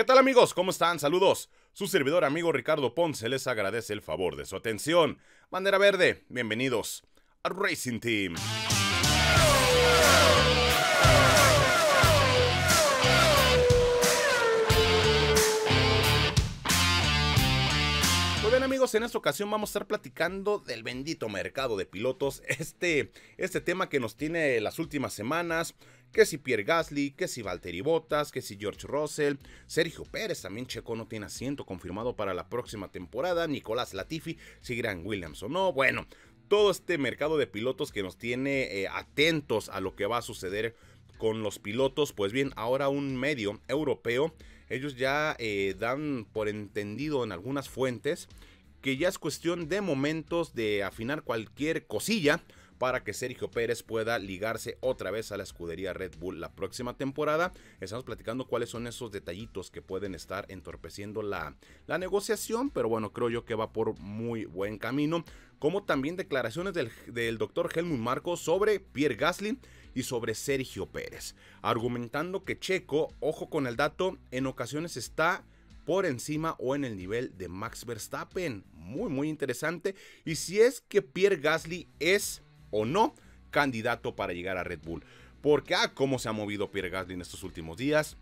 ¿Qué tal amigos? ¿Cómo están? Saludos. Su servidor amigo Ricardo Ponce les agradece el favor de su atención. Bandera Verde, bienvenidos a Racing Team. Muy bien amigos, en esta ocasión vamos a estar platicando del bendito mercado de pilotos, este, este tema que nos tiene las últimas semanas, que si Pierre Gasly, que si Valtteri Bottas, que si George Russell, Sergio Pérez también Checo no tiene asiento confirmado para la próxima temporada, Nicolás Latifi, si Gran Williams o no, bueno, todo este mercado de pilotos que nos tiene eh, atentos a lo que va a suceder con los pilotos, pues bien, ahora un medio europeo, ellos ya eh, dan por entendido en algunas fuentes que ya es cuestión de momentos de afinar cualquier cosilla para que Sergio Pérez pueda ligarse otra vez a la escudería Red Bull la próxima temporada. Estamos platicando cuáles son esos detallitos que pueden estar entorpeciendo la, la negociación, pero bueno, creo yo que va por muy buen camino. Como también declaraciones del, del doctor Helmut Marco sobre Pierre Gasly y sobre Sergio Pérez, argumentando que Checo, ojo con el dato, en ocasiones está por encima o en el nivel de Max Verstappen. Muy, muy interesante. Y si es que Pierre Gasly es o no candidato para llegar a Red Bull. Porque, ah, cómo se ha movido Pierre Gasly en estos últimos días,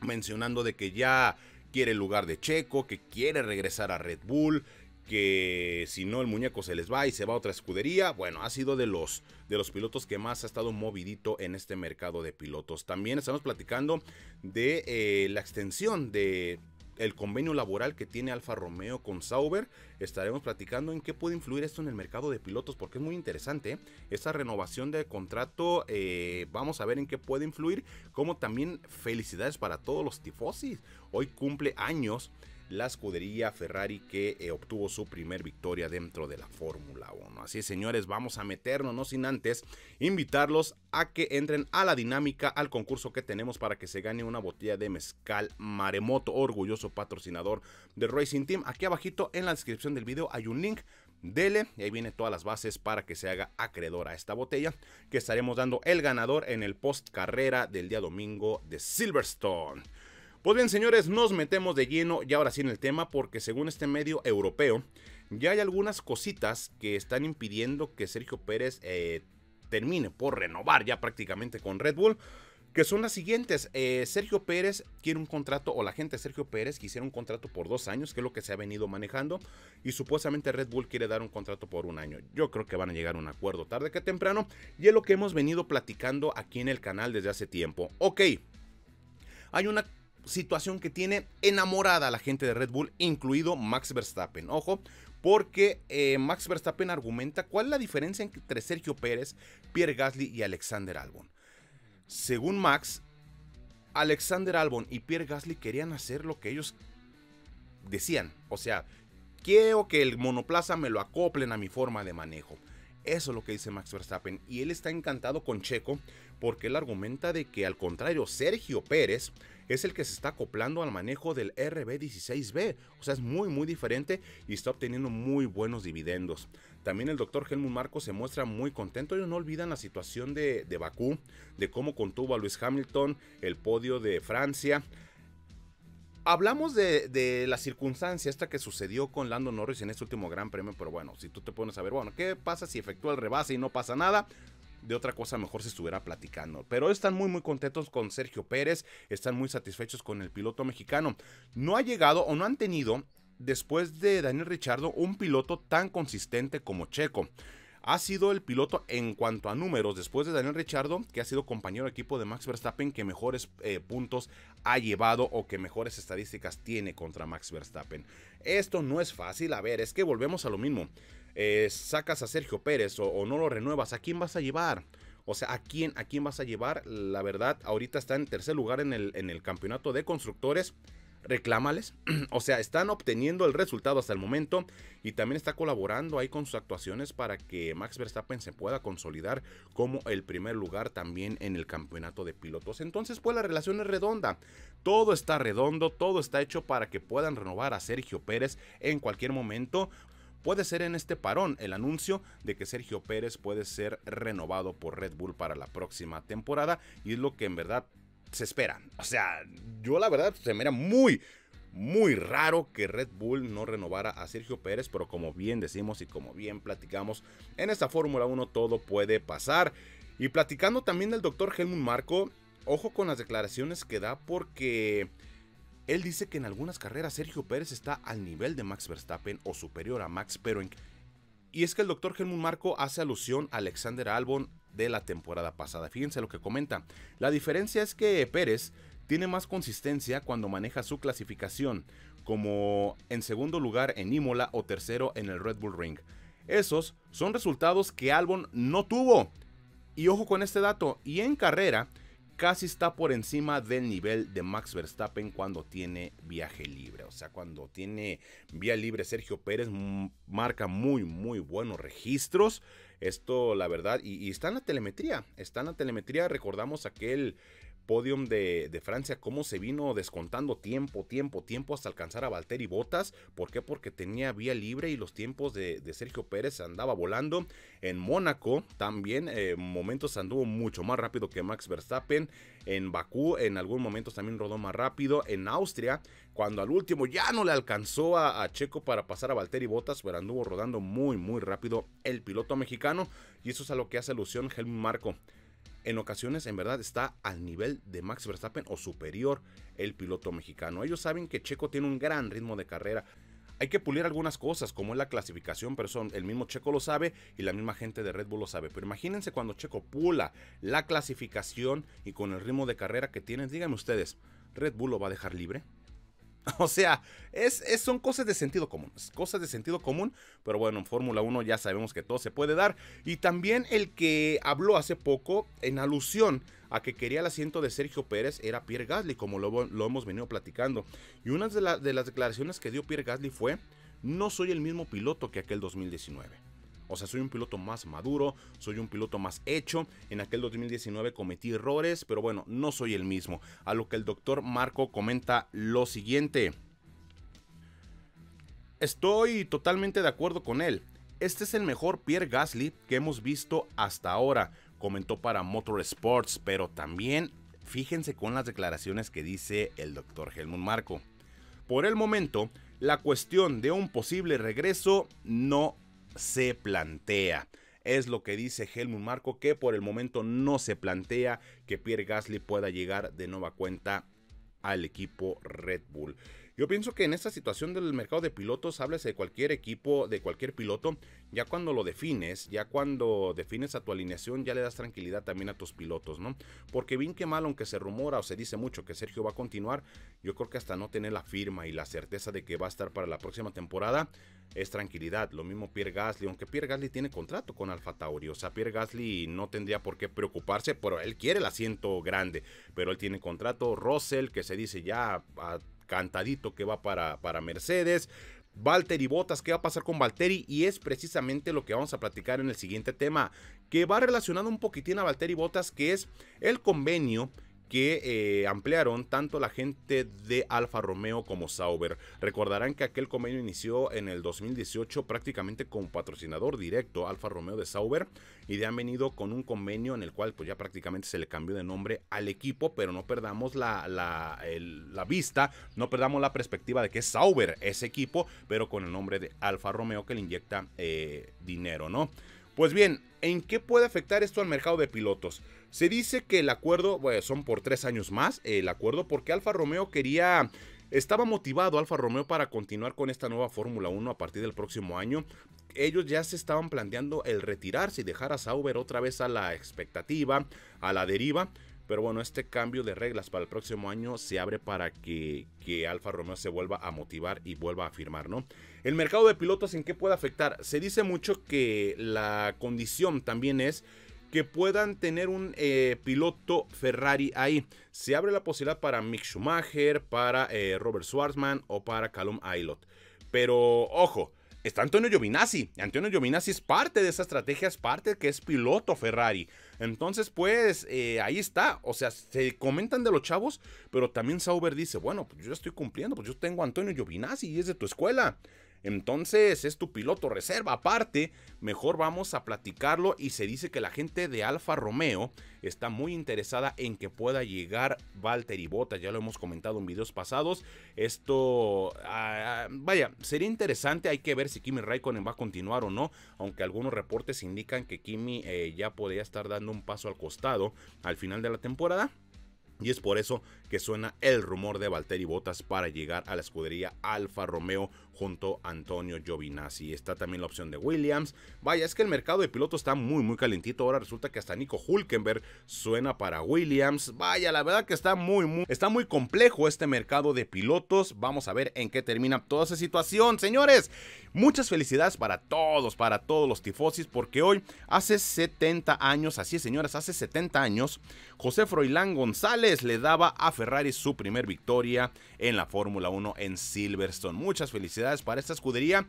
mencionando de que ya quiere el lugar de Checo, que quiere regresar a Red Bull, que si no el muñeco se les va y se va a otra escudería. Bueno, ha sido de los, de los pilotos que más ha estado movidito en este mercado de pilotos. También estamos platicando de eh, la extensión de el convenio laboral que tiene Alfa Romeo con Sauber. Estaremos platicando en qué puede influir esto en el mercado de pilotos, porque es muy interesante. Esta renovación de contrato, eh, vamos a ver en qué puede influir. Como también felicidades para todos los tifosis. Hoy cumple años la escudería Ferrari que eh, obtuvo su primer victoria dentro de la Fórmula 1. Así señores, vamos a meternos, no sin antes invitarlos a que entren a la dinámica, al concurso que tenemos para que se gane una botella de mezcal maremoto, orgulloso patrocinador de Racing Team. Aquí abajito en la descripción del video hay un link dele. Y ahí vienen todas las bases para que se haga acreedor a esta botella. Que estaremos dando el ganador en el post carrera del día domingo de Silverstone. Pues bien, señores, nos metemos de lleno y ahora sí en el tema porque según este medio europeo, ya hay algunas cositas que están impidiendo que Sergio Pérez eh, termine por renovar ya prácticamente con Red Bull que son las siguientes. Eh, Sergio Pérez quiere un contrato, o la gente de Sergio Pérez quisiera un contrato por dos años, que es lo que se ha venido manejando, y supuestamente Red Bull quiere dar un contrato por un año. Yo creo que van a llegar a un acuerdo tarde que temprano, y es lo que hemos venido platicando aquí en el canal desde hace tiempo. Ok, hay una situación que tiene enamorada a la gente de Red Bull, incluido Max Verstappen. Ojo, porque eh, Max Verstappen argumenta cuál es la diferencia entre Sergio Pérez, Pierre Gasly y Alexander Albon. Según Max, Alexander Albon y Pierre Gasly querían hacer lo que ellos decían. O sea, quiero que el monoplaza me lo acoplen a mi forma de manejo. Eso es lo que dice Max Verstappen. Y él está encantado con Checo porque él argumenta de que al contrario, Sergio Pérez es el que se está acoplando al manejo del RB16B. O sea, es muy, muy diferente y está obteniendo muy buenos dividendos. También el doctor Helmut Marco se muestra muy contento. Ellos no olvidan la situación de, de Bakú, de cómo contuvo a Luis Hamilton, el podio de Francia hablamos de, la circunstancia esta que sucedió con Lando Norris en este último Gran Premio, pero bueno, si tú te pones a ver, bueno, ¿qué pasa si efectúa el rebase y no pasa nada? de otra cosa mejor se estuviera platicando. Pero están muy muy contentos con Sergio Pérez, están muy satisfechos con el piloto mexicano. No ha llegado o no han tenido, después de Daniel Richardo, un piloto tan consistente como Checo ha sido el piloto en cuanto a números, después de Daniel Richardo, que ha sido compañero de equipo de Max Verstappen, que mejores eh, puntos ha llevado o que mejores estadísticas tiene contra Max Verstappen. Esto no es fácil, a ver, es que volvemos a lo mismo. Eh, sacas a Sergio Pérez o, no lo renuevas, ¿a quién vas a llevar? O sea, ¿a quién, ¿a quién vas a llevar? La verdad, ahorita está en tercer lugar en el, en el campeonato de constructores reclámales. o sea, están obteniendo el resultado hasta el momento y también está colaborando ahí con sus actuaciones para que Max Verstappen se pueda consolidar como el primer lugar también en el campeonato de pilotos. Entonces, pues la relación es redonda. Todo está redondo, todo está hecho para que puedan renovar a Sergio Pérez en cualquier momento puede ser en este parón el anuncio de que Sergio Pérez puede ser renovado por Red Bull para la próxima temporada y es lo que en verdad se espera. O sea, yo la verdad se me era muy, muy raro que Red Bull no renovara a Sergio Pérez, pero como bien decimos y como bien platicamos, en esta Fórmula 1 todo puede pasar. Y platicando también del doctor Helmut Marco, ojo con las declaraciones que da porque él dice que en algunas carreras Sergio Pérez está al nivel de Max Verstappen o superior a Max, pero Y es que el doctor Helmut Marco hace alusión a Alexander Albon, de la temporada pasada. Fíjense lo que comenta. La diferencia es que Pérez tiene más consistencia cuando maneja su clasificación, como en segundo lugar en Imola o tercero en el Red Bull Ring. Esos son resultados que Albon no tuvo. Y ojo con este dato, y en carrera casi está por encima del nivel de Max Verstappen cuando tiene viaje libre. O sea, cuando tiene vía libre, Sergio Pérez marca muy, muy buenos registros. Esto, la verdad, y, y está en la telemetría. Está en la telemetría. Recordamos aquel podium de, Francia, cómo se vino descontando tiempo, tiempo, tiempo hasta alcanzar a Valtteri Botas. ¿Por qué? Porque tenía vía libre y los tiempos de, Sergio Pérez andaba volando. En Mónaco también, en eh, momentos anduvo mucho más rápido que Max Verstappen. En Bakú, en algún momento también rodó más rápido. En Austria, cuando al último ya no le alcanzó a, Checo para pasar a Valtteri Bottas pero anduvo rodando muy, muy rápido el piloto mexicano. Y eso es a lo que hace alusión Helmut Marco en ocasiones en verdad está al nivel de Max Verstappen o superior el piloto mexicano. Ellos saben que Checo tiene un gran ritmo de carrera. Hay que pulir algunas cosas, como es la clasificación, pero son, el mismo Checo lo sabe y la misma gente de Red Bull lo sabe. Pero imagínense cuando Checo pula la clasificación y con el ritmo de carrera que tiene díganme ustedes, ¿Red Bull lo va a dejar libre? O sea, es, son cosas de sentido común, cosas de sentido común, pero bueno, en Fórmula 1 ya sabemos que todo se puede dar. Y también el que habló hace poco en alusión a que quería el asiento de Sergio Pérez era Pierre Gasly, como lo, hemos venido platicando. Y una de, de las declaraciones que dio Pierre Gasly fue, no soy el mismo piloto que aquel 2019. O sea, soy un piloto más maduro, soy un piloto más hecho. En aquel 2019 cometí errores, pero bueno, no soy el mismo. A lo que el doctor Marco comenta lo siguiente. Estoy totalmente de acuerdo con él. Este es el mejor Pierre Gasly que hemos visto hasta ahora, comentó para Motorsports, pero también fíjense con las declaraciones que dice el doctor Helmut Marco. Por el momento, la cuestión de un posible regreso no se plantea. Es lo que dice Helmut Marco, que por el momento no se plantea que Pierre Gasly pueda llegar de nueva cuenta al equipo Red Bull. Yo pienso que en esta situación del mercado de pilotos, hables de cualquier equipo, de cualquier piloto, ya cuando lo defines, ya cuando defines a tu alineación, ya le das tranquilidad también a tus pilotos, ¿no? Porque bien que mal, aunque se rumora o se dice mucho que Sergio va a continuar, yo creo que hasta no tener la firma y la certeza de que va a estar para la próxima temporada, es tranquilidad. Lo mismo Pierre Gasly, aunque Pierre Gasly tiene contrato con Alfa Tauri. O sea, Pierre Gasly no tendría por qué preocuparse, pero él quiere el asiento grande. Pero él tiene contrato. Russell, que se dice ya a cantadito que va para, para Mercedes. Valtteri Botas, ¿qué va a pasar con Valtteri? Y es precisamente lo que vamos a platicar en el siguiente tema, que va relacionado un poquitín a Valtteri Botas, que es el convenio que eh, ampliaron tanto la gente de Alfa Romeo como Sauber. Recordarán que aquel convenio inició en el 2018 prácticamente con patrocinador directo Alfa Romeo de Sauber y de han venido con un convenio en el cual pues ya prácticamente se le cambió de nombre al equipo, pero no perdamos la, vista, no perdamos la perspectiva de que es Sauber ese equipo, pero con el nombre de Alfa Romeo que le inyecta eh, dinero, ¿no? Pues bien, ¿en qué puede afectar esto al mercado de pilotos? Se dice que el acuerdo, bueno, son por tres años más, eh, el acuerdo porque Alfa Romeo quería estaba motivado Alfa Romeo para continuar con esta nueva Fórmula 1 a partir del próximo año. Ellos ya se estaban planteando el retirarse y dejar a Sauber otra vez a la expectativa, a la deriva. Pero bueno, este cambio de reglas para el próximo año se abre para que, Alfa Romeo se vuelva a motivar y vuelva a firmar, ¿no? El mercado de pilotos en qué puede afectar. Se dice mucho que la condición también es que puedan tener un eh, piloto Ferrari ahí. Se abre la posibilidad para Mick Schumacher, para eh, Robert Schwarzman o para Calum Aylot. Pero ojo, está Antonio Giovinazzi. Antonio Giovinazzi es parte de esa estrategia, es parte que es piloto Ferrari. Entonces, pues eh, ahí está. O sea, se comentan de los chavos, pero también Sauber dice, bueno, pues yo ya estoy cumpliendo, pues yo tengo a Antonio Giovinazzi y es de tu escuela. Entonces es tu piloto reserva. Aparte, mejor vamos a platicarlo y se dice que la gente de Alfa Romeo está muy interesada en que pueda llegar y Bottas. Ya lo hemos comentado en videos pasados. Esto, ah, ah, vaya, sería interesante. Hay que ver si Kimi Raikkonen va a continuar o no. Aunque algunos reportes indican que Kimi eh, ya podría estar dando un paso al costado al final de la temporada. Y es por eso que suena el rumor de Valtteri Botas para llegar a la escudería Alfa Romeo junto a Antonio Giovinazzi. Está también la opción de Williams. Vaya, es que el mercado de pilotos está muy, muy calentito. Ahora resulta que hasta Nico Hulkenberg suena para Williams. Vaya, la verdad que está muy, muy, está muy complejo este mercado de pilotos. Vamos a ver en qué termina toda esa situación, señores. Muchas felicidades para todos, para todos los tifosis, porque hoy hace 70 años, así señoras, hace 70 años, José Froilán González le daba a Ferrari su primer victoria en la Fórmula 1 en Silverstone. Muchas felicidades para esta escudería.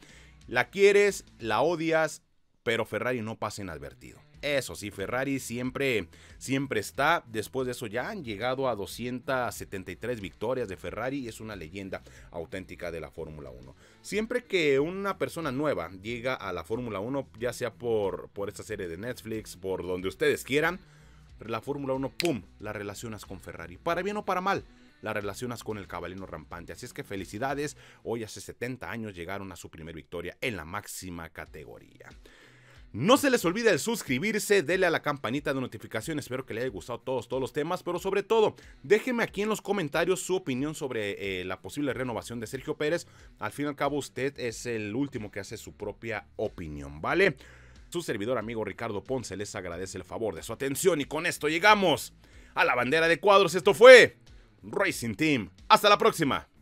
La quieres, la odias, pero Ferrari no pasa inadvertido. Eso sí, Ferrari siempre, siempre está. Después de eso ya han llegado a 273 victorias de Ferrari es una leyenda auténtica de la Fórmula 1. Siempre que una persona nueva llega a la Fórmula 1, ya sea por, por esta serie de Netflix, por donde ustedes quieran, la Fórmula 1, ¡pum!, la relacionas con Ferrari. Para bien o para mal, la relacionas con el caballero rampante. Así es que felicidades, hoy hace 70 años llegaron a su primera victoria en la máxima categoría. No se les olvide el suscribirse, denle a la campanita de notificación, espero que les haya gustado todos, todos los temas, pero sobre todo, déjeme aquí en los comentarios su opinión sobre eh, la posible renovación de Sergio Pérez. Al fin y al cabo, usted es el último que hace su propia opinión, ¿vale? Su servidor amigo Ricardo Ponce les agradece el favor de su atención y con esto llegamos a la bandera de cuadros. Esto fue Racing Team. Hasta la próxima.